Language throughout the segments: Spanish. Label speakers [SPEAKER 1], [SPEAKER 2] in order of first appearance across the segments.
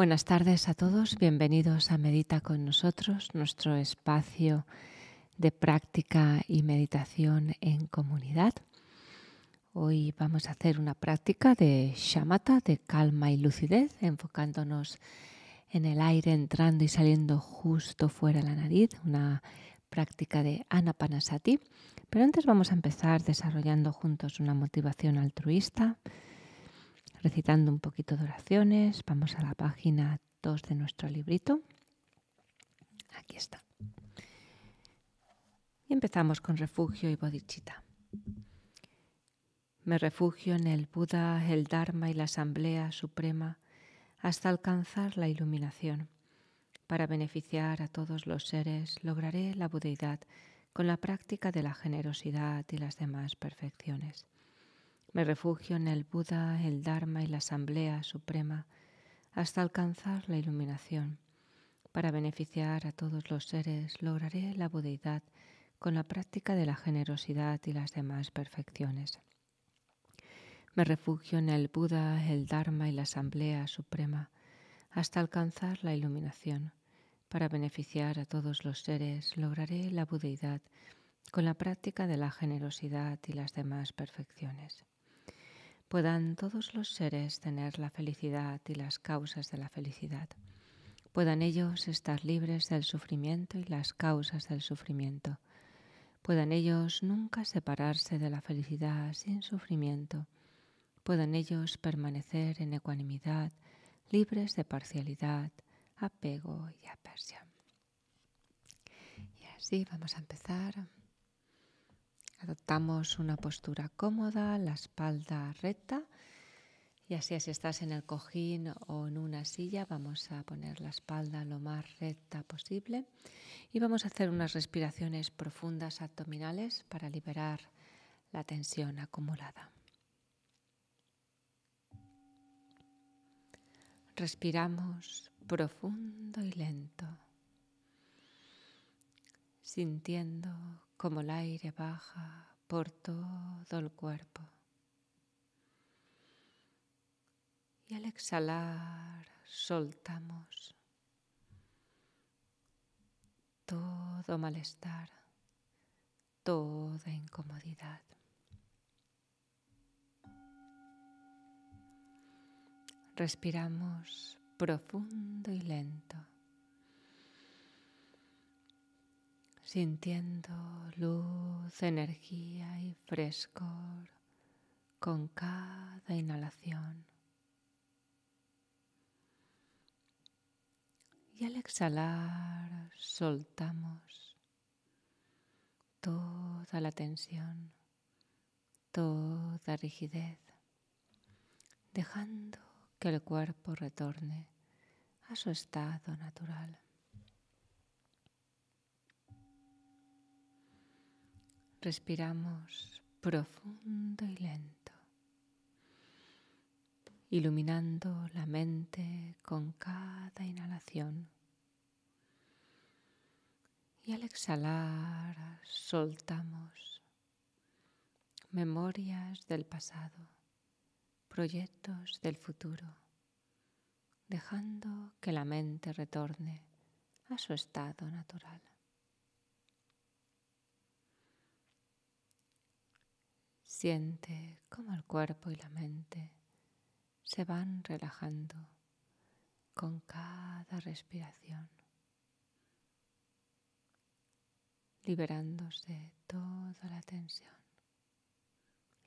[SPEAKER 1] Buenas tardes a todos, bienvenidos a Medita con nosotros, nuestro espacio de práctica y meditación en comunidad. Hoy vamos a hacer una práctica de shamatha, de calma y lucidez, enfocándonos en el aire entrando y saliendo justo fuera de la nariz, una práctica de anapanasati. Pero antes vamos a empezar desarrollando juntos una motivación altruista recitando un poquito de oraciones. Vamos a la página 2 de nuestro librito. Aquí está. Y empezamos con refugio y Bodichita. Me refugio en el Buda, el Dharma y la Asamblea Suprema hasta alcanzar la iluminación. Para beneficiar a todos los seres, lograré la budeidad con la práctica de la generosidad y las demás perfecciones. Me refugio en el Buda, el Dharma y la Asamblea Suprema hasta alcanzar la iluminación. Para beneficiar a todos los seres lograré la budeidad con la práctica de la generosidad y las demás perfecciones. Me refugio en el Buda, el Dharma y la Asamblea Suprema hasta alcanzar la iluminación. Para beneficiar a todos los seres lograré la budeidad con la práctica de la generosidad y las demás perfecciones puedan todos los seres tener la felicidad y las causas de la felicidad. Puedan ellos estar libres del sufrimiento y las causas del sufrimiento. Puedan ellos nunca separarse de la felicidad sin sufrimiento. Puedan ellos permanecer en ecuanimidad, libres de parcialidad, apego y aversión. Y así vamos a empezar Adoptamos una postura cómoda, la espalda recta y así si estás en el cojín o en una silla vamos a poner la espalda lo más recta posible y vamos a hacer unas respiraciones profundas abdominales para liberar la tensión acumulada. Respiramos profundo y lento, sintiendo como el aire baja por todo el cuerpo. Y al exhalar soltamos todo malestar, toda incomodidad. Respiramos profundo y lento. sintiendo luz, energía y frescor con cada inhalación. Y al exhalar soltamos toda la tensión, toda rigidez, dejando que el cuerpo retorne a su estado natural. respiramos profundo y lento, iluminando la mente con cada inhalación. Y al exhalar soltamos memorias del pasado, proyectos del futuro, dejando que la mente retorne a su estado natural. Siente cómo el cuerpo y la mente se van relajando con cada respiración, liberándose toda la tensión,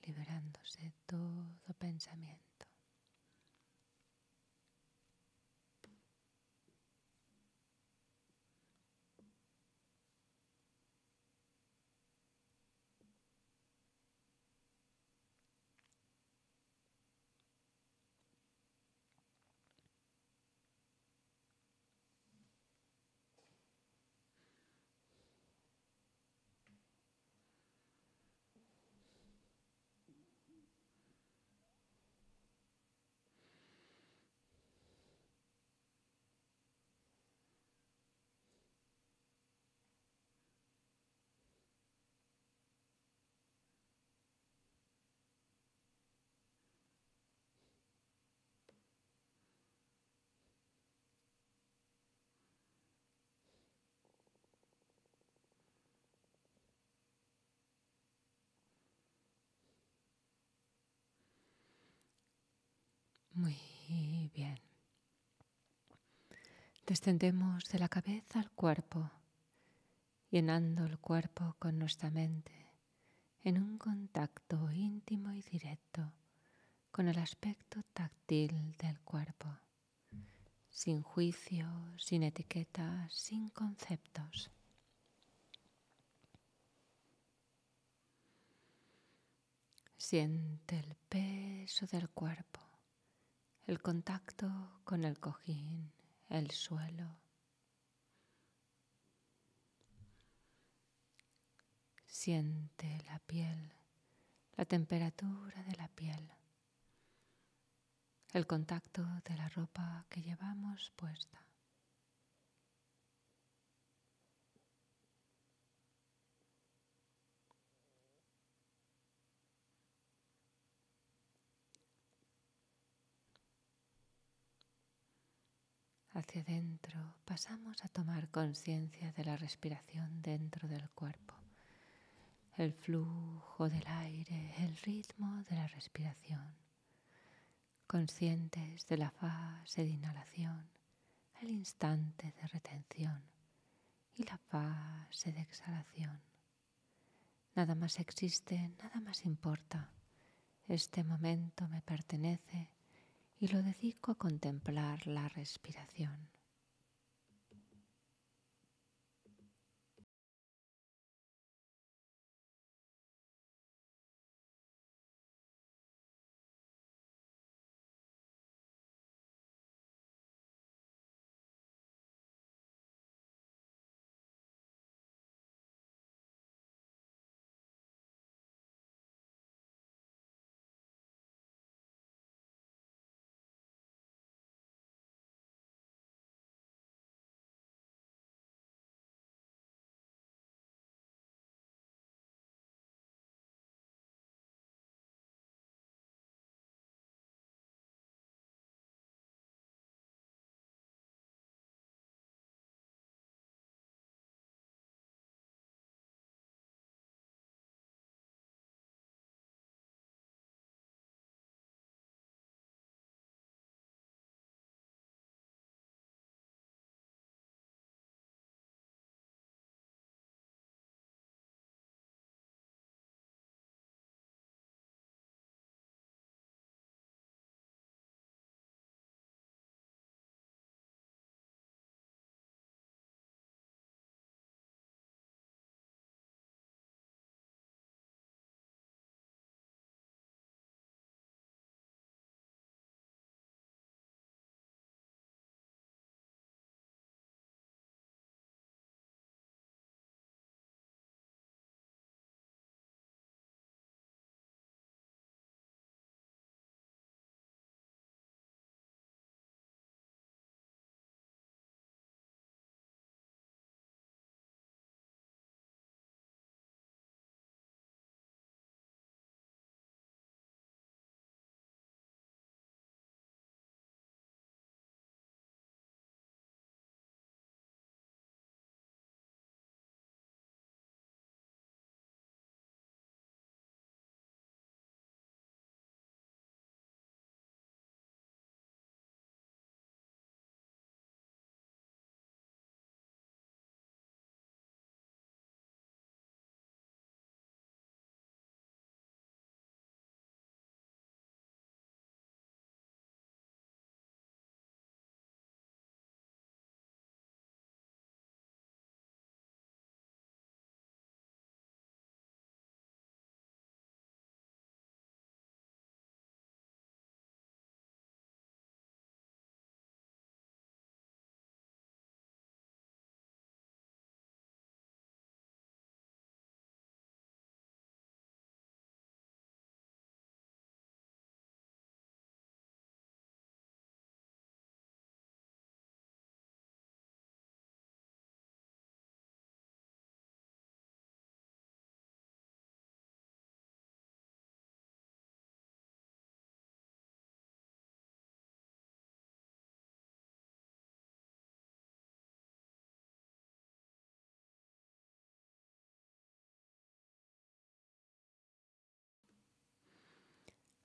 [SPEAKER 1] liberándose todo pensamiento. Muy bien. Descendemos de la cabeza al cuerpo, llenando el cuerpo con nuestra mente en un contacto íntimo y directo con el aspecto táctil del cuerpo, sin juicio, sin etiquetas, sin conceptos. Siente el peso del cuerpo el contacto con el cojín, el suelo. Siente la piel, la temperatura de la piel, el contacto de la ropa que llevamos puesta. hacia dentro, pasamos a tomar conciencia de la respiración dentro del cuerpo, el flujo del aire, el ritmo de la respiración, conscientes de la fase de inhalación, el instante de retención y la fase de exhalación. Nada más existe, nada más importa. Este momento me pertenece y lo dedico a contemplar la respiración.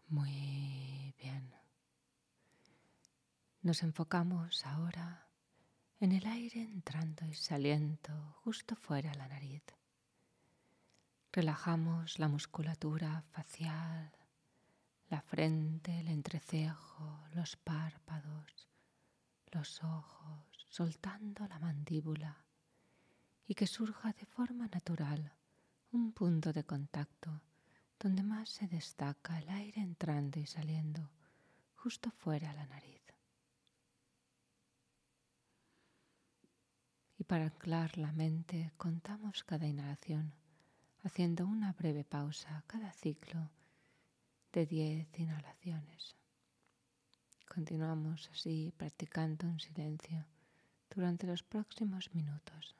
[SPEAKER 1] Muy bien. Nos enfocamos ahora en el aire entrando y saliendo justo fuera la nariz. Relajamos la musculatura facial, la frente, el entrecejo, los párpados, los ojos, soltando la mandíbula y que surja de forma natural un punto de contacto donde más se destaca el aire entrando y saliendo justo fuera de la nariz. Y para anclar la mente contamos cada inhalación, haciendo una breve pausa cada ciclo de 10 inhalaciones. Continuamos así practicando en silencio durante los próximos minutos.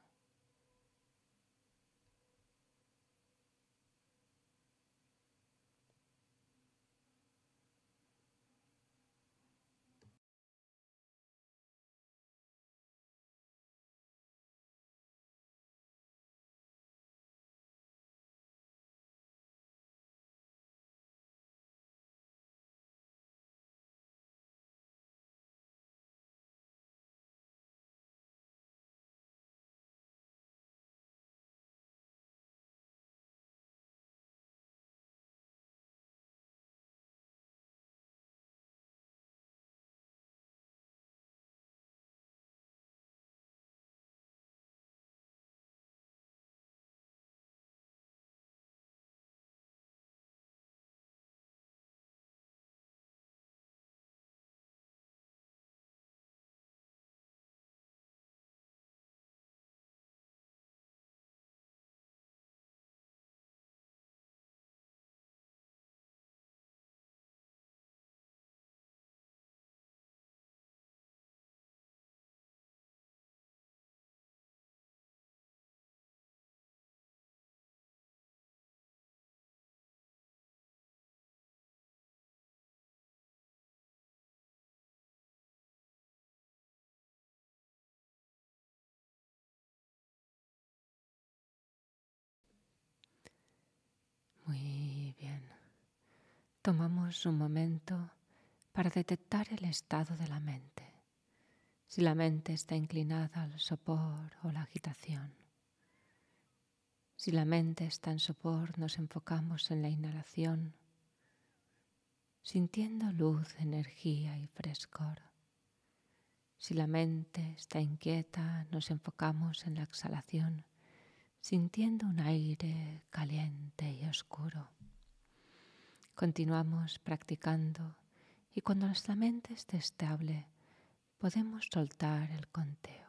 [SPEAKER 1] Tomamos un momento para detectar el estado de la mente, si la mente está inclinada al sopor o la agitación. Si la mente está en sopor, nos enfocamos en la inhalación, sintiendo luz, energía y frescor. Si la mente está inquieta, nos enfocamos en la exhalación, sintiendo un aire caliente y oscuro. Continuamos practicando y cuando nuestra mente esté estable podemos soltar el conteo.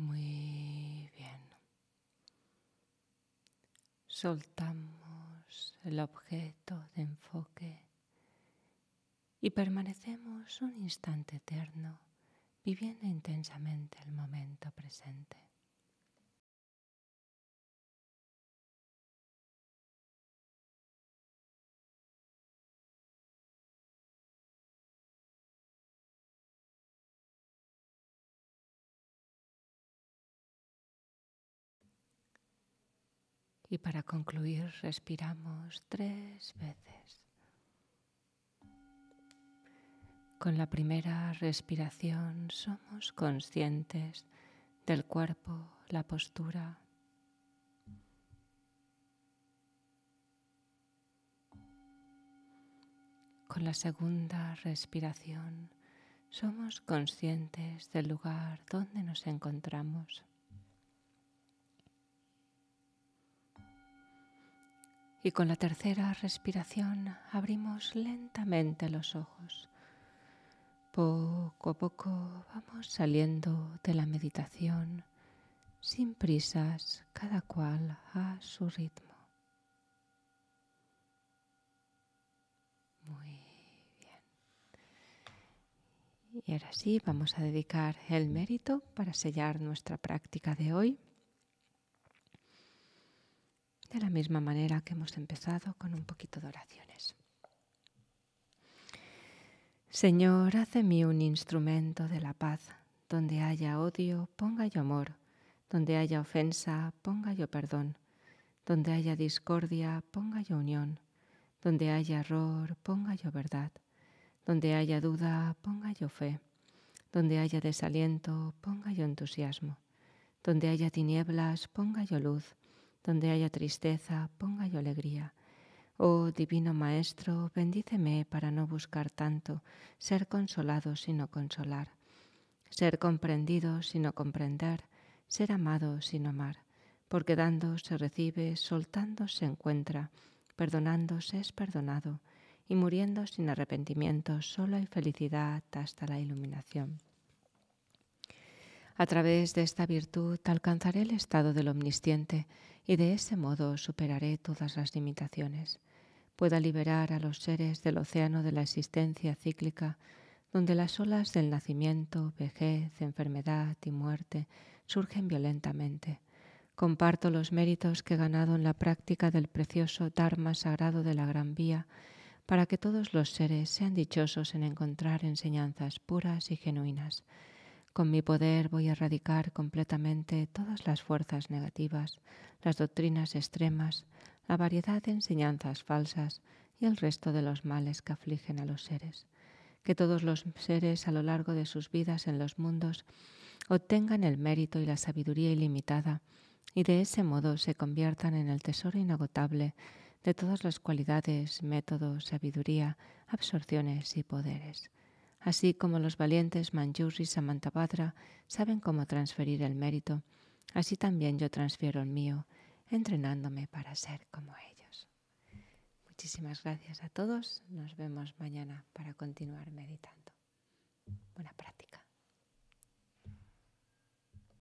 [SPEAKER 1] Muy bien. Soltamos el objeto de enfoque y permanecemos un instante eterno viviendo intensamente el momento presente. Y para concluir respiramos tres veces. Con la primera respiración somos conscientes del cuerpo, la postura. Con la segunda respiración somos conscientes del lugar donde nos encontramos. Y con la tercera respiración abrimos lentamente los ojos. Poco a poco vamos saliendo de la meditación sin prisas, cada cual a su ritmo. Muy bien. Y ahora sí, vamos a dedicar el mérito para sellar nuestra práctica de hoy de la misma manera que hemos empezado con un poquito de oraciones. Señor, hace mí un instrumento de la paz. Donde haya odio, ponga yo amor. Donde haya ofensa, ponga yo perdón. Donde haya discordia, ponga yo unión. Donde haya error, ponga yo verdad. Donde haya duda, ponga yo fe. Donde haya desaliento, ponga yo entusiasmo. Donde haya tinieblas, ponga yo luz. Donde haya tristeza, ponga yo alegría. Oh Divino Maestro, bendíceme para no buscar tanto, ser consolado sino consolar, ser comprendido sino comprender, ser amado sino amar, porque dando se recibe, soltando se encuentra, perdonando se es perdonado, y muriendo sin arrepentimiento solo hay felicidad hasta la iluminación. A través de esta virtud alcanzaré el estado del omnisciente y de ese modo superaré todas las limitaciones. Pueda liberar a los seres del océano de la existencia cíclica, donde las olas del nacimiento, vejez, enfermedad y muerte surgen violentamente. Comparto los méritos que he ganado en la práctica del precioso Dharma sagrado de la Gran Vía para que todos los seres sean dichosos en encontrar enseñanzas puras y genuinas con mi poder voy a erradicar completamente todas las fuerzas negativas, las doctrinas extremas, la variedad de enseñanzas falsas y el resto de los males que afligen a los seres. Que todos los seres a lo largo de sus vidas en los mundos obtengan el mérito y la sabiduría ilimitada y de ese modo se conviertan en el tesoro inagotable de todas las cualidades, métodos, sabiduría, absorciones y poderes así como los valientes Manjus y Samantabhadra saben cómo transferir el mérito, así también yo transfiero el mío, entrenándome para ser como ellos. Muchísimas gracias a todos, nos vemos mañana para continuar meditando. Buena práctica.